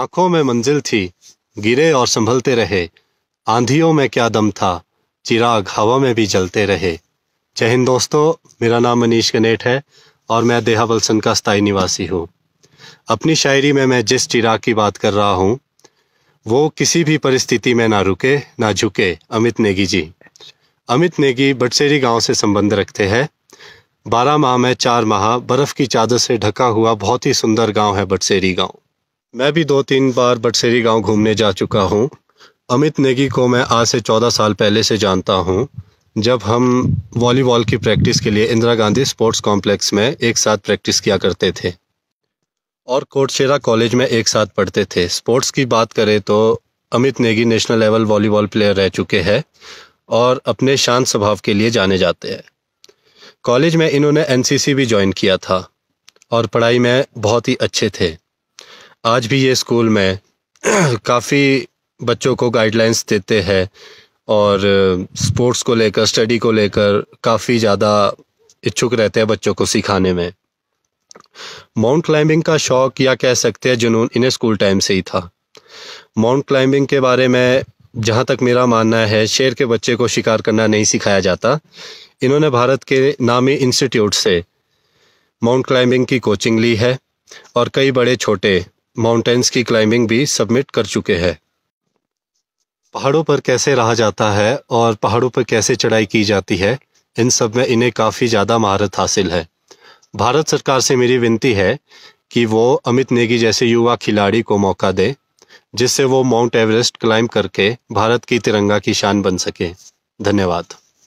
आंखों में मंजिल थी गिरे और संभलते रहे आंधियों में क्या दम था चिराग हवा में भी जलते रहे जय हिंद दोस्तों मेरा नाम मनीष गनेठ है और मैं देहा बलसन का स्थायी निवासी हूँ अपनी शायरी में मैं जिस चिराग की बात कर रहा हूँ वो किसी भी परिस्थिति में ना रुके ना झुके अमित नेगी जी अमित नेगी बटसेरी गांव से संबंध रखते हैं बारह माह में चार माह बर्फ़ की चादर से ढका हुआ बहुत ही सुंदर गांव है बटसेरी गांव मैं भी दो तीन बार बटसेरी गांव घूमने जा चुका हूं। अमित नेगी को मैं आज से चौदह साल पहले से जानता हूं, जब हम वॉलीबॉल की प्रैक्टिस के लिए इंदिरा गांधी स्पोर्ट्स कॉम्प्लेक्स में एक साथ प्रैक्टिस किया करते थे और कोटशेरा कॉलेज में एक साथ पढ़ते थे स्पोर्ट्स की बात करें तो Amit Negi national level volleyball player रह चुके हैं और अपने शांत स्वभाव के लिए जाने जाते हैं कॉलेज में इन्होंने एनसीसी भी ज्वाइन किया था और पढ़ाई में बहुत ही अच्छे थे आज भी ये स्कूल में काफ़ी बच्चों को गाइडलाइंस देते हैं और स्पोर्ट्स को लेकर स्टडी को लेकर काफ़ी ज़्यादा इच्छुक रहते हैं बच्चों को सिखाने में माउंट क्लाइंबिंग का शौक या कह सकते हैं जुनून इन्हें स्कूल टाइम से ही था माउंट क्लाइंबिंग के बारे में जहाँ तक मेरा मानना है शेर के बच्चे को शिकार करना नहीं सिखाया जाता इन्होंने भारत के नामी इंस्टीट्यूट से माउंट क्लाइंबिंग की कोचिंग ली है और कई बड़े छोटे माउंटेन्स की क्लाइंबिंग भी सबमिट कर चुके हैं पहाड़ों पर कैसे रहा जाता है और पहाड़ों पर कैसे चढ़ाई की जाती है इन सब में इन्हें काफ़ी ज़्यादा महारत हासिल है भारत सरकार से मेरी विनती है कि वो अमित नेगी जैसे युवा खिलाड़ी को मौका दे जिससे वो माउंट एवरेस्ट क्लाइंब करके भारत की तिरंगा की शान बन सके धन्यवाद